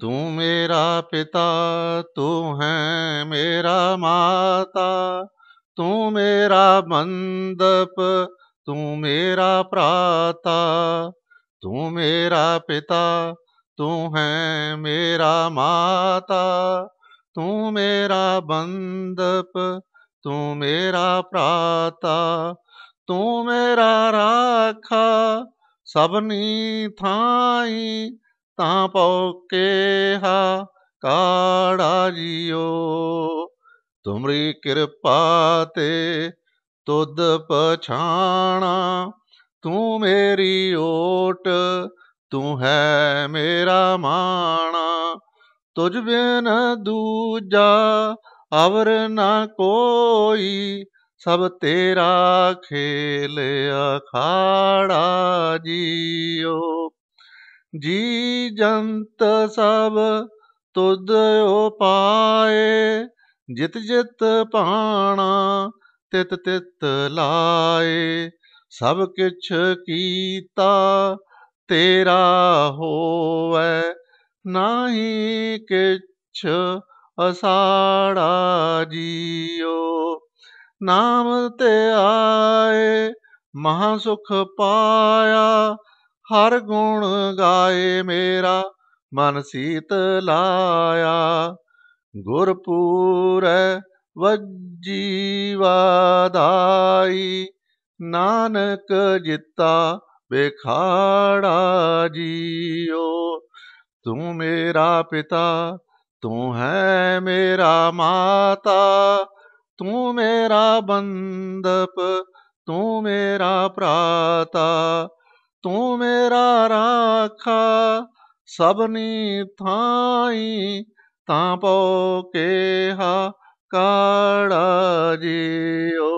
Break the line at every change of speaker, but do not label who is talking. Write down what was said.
तू मेरा पिता तू है मेरा माता तू मेरा मंदप तू मेरा प्राता तू मेरा पिता तू है मेरा माता तू मेरा बंदप तू मेरा प्राता तू मेरा राखा सबनी थाई ਤਾਂ ਪਉ ਕੇਹਾ ਕਾੜਾ ਜੀਓ ਤੁਮਰੀ ਕਿਰਪਾ ਤੇ ਤੁਧ ਪਛਾਣਾ ਤੂੰ ਮੇਰੀ ਓਟ ਤੂੰ ਹੈ ਮੇਰਾ ਮਾਣਾ ਤੁਝ ਬਿਨ ਦੂਜਾ ਅਵਰ ਨਾ ਕੋਈ ਸਭ ਤੇਰਾ ਖੇਲ ਅਖਾੜਾ ਜੀਓ ਜੀ ਜੰਤ ਸਭ ਤੁਧ ਉਪਾਏ ਜਿਤ ਜਿਤ ਪਾਣਾ ਤਿਤ ਤਿਤ ਲਾਏ ਸਭ ਕਿਛ ਕੀਤਾ ਤੇਰਾ ਹੋਵੇ ਨਾਹੀ ਕਿਛ ਅਸਾੜਾ ਜੀਓ ਨਾਮ ਤੇ ਆਏ ਮਹਾ ਸੁਖ ਪਾਇਆ ਹਰ ਗੁਣ ਗਾਏ ਮੇਰਾ ਮਨ ਸੀਤ ਲਾਇਆ ਗੁਰਪੂਰ ਵਜੀਵਾਦਾਈ ਨਾਨਕ ਜਿੱਤਾ ਬੇਖਾੜਾ ਜੀਓ ਤੂੰ ਮੇਰਾ ਪਿਤਾ ਤੂੰ ਹੈ ਮੇਰਾ ਮਾਤਾ ਤੂੰ ਮੇਰਾ ਬੰਦਪ ਤੂੰ ਮੇਰਾ ਪ੍ਰਾਤਾ ਤੂੰ ਮੇਰਾ ਰਾਖਾ ਸਭਨੀ ਥਾਈ ਤਾਂ ਪੋ ਹਾ ਕਾੜਾ ਜੀਓ